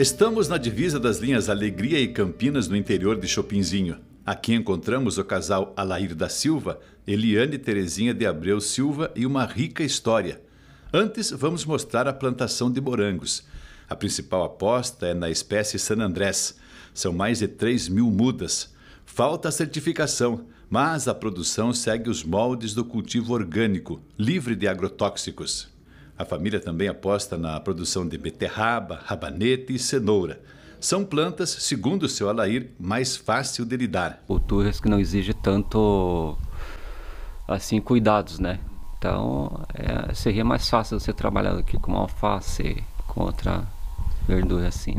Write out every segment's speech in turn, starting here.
Estamos na divisa das linhas Alegria e Campinas, no interior de Chopinzinho. Aqui encontramos o casal Alair da Silva, Eliane Terezinha de Abreu Silva e uma rica história. Antes, vamos mostrar a plantação de morangos. A principal aposta é na espécie San Andrés. São mais de 3 mil mudas. Falta a certificação, mas a produção segue os moldes do cultivo orgânico, livre de agrotóxicos. A família também aposta na produção de beterraba, rabanete e cenoura. São plantas, segundo o seu Alair, mais fácil de lidar. Culturas que não exigem tanto assim cuidados, né? Então é, seria mais fácil você trabalhar aqui com alface, com outra verdura assim.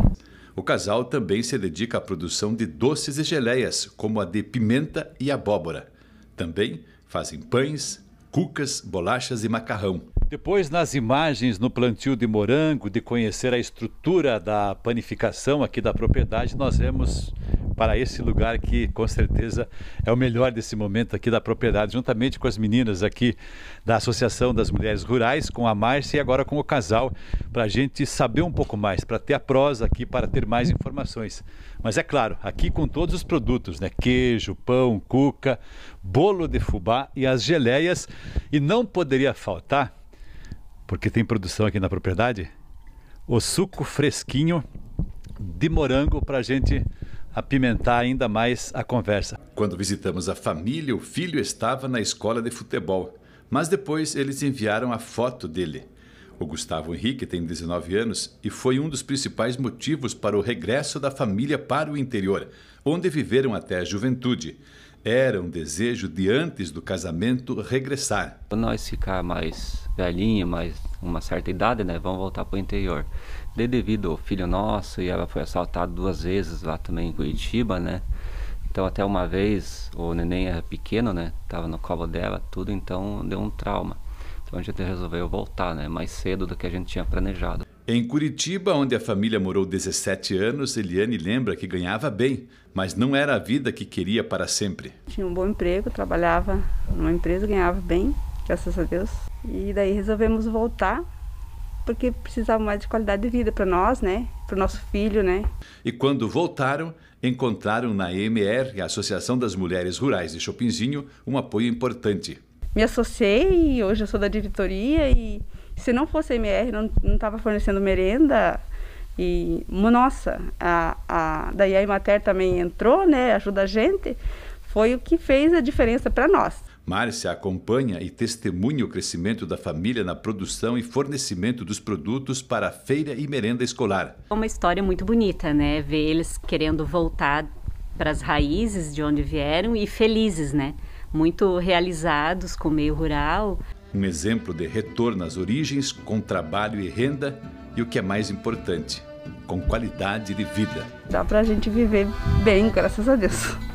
O casal também se dedica à produção de doces e geleias, como a de pimenta e abóbora. Também fazem pães, cucas, bolachas e macarrão. Depois, nas imagens no plantio de morango, de conhecer a estrutura da panificação aqui da propriedade, nós vemos para esse lugar que com certeza é o melhor desse momento aqui da propriedade, juntamente com as meninas aqui da Associação das Mulheres Rurais, com a Márcia e agora com o casal, para a gente saber um pouco mais, para ter a prosa aqui, para ter mais informações. Mas é claro, aqui com todos os produtos, né? Queijo, pão, cuca, bolo de fubá e as geleias. E não poderia faltar porque tem produção aqui na propriedade, o suco fresquinho de morango para a gente apimentar ainda mais a conversa. Quando visitamos a família, o filho estava na escola de futebol, mas depois eles enviaram a foto dele. O Gustavo Henrique tem 19 anos e foi um dos principais motivos para o regresso da família para o interior, onde viveram até a juventude. Era um desejo de antes do casamento regressar. Quando nós ficar mais velhinho, mais uma certa idade, né, vamos voltar para o interior. De devido ao filho nosso, e ela foi assaltada duas vezes lá também em Curitiba, né? Então até uma vez o neném era pequeno, né? Tava no colo dela, tudo, então deu um trauma. Então a gente resolveu voltar, né? Mais cedo do que a gente tinha planejado. Em Curitiba, onde a família morou 17 anos, Eliane lembra que ganhava bem, mas não era a vida que queria para sempre. Tinha um bom emprego, trabalhava numa empresa, ganhava bem, graças a Deus. E daí resolvemos voltar porque precisava mais de qualidade de vida para nós, né? Para o nosso filho, né? E quando voltaram, encontraram na EMR, a Associação das Mulheres Rurais de Chopinzinho, um apoio importante me associei e hoje eu sou da diretoria e se não fosse a MR, não estava fornecendo merenda. E, nossa, a, a, daí a Imater também entrou, né, ajuda a gente. Foi o que fez a diferença para nós. Márcia acompanha e testemunha o crescimento da família na produção e fornecimento dos produtos para a feira e merenda escolar. É uma história muito bonita, né? Ver eles querendo voltar para as raízes de onde vieram e felizes, né? muito realizados com o meio rural. Um exemplo de retorno às origens com trabalho e renda e o que é mais importante, com qualidade de vida. Dá para a gente viver bem, graças a Deus.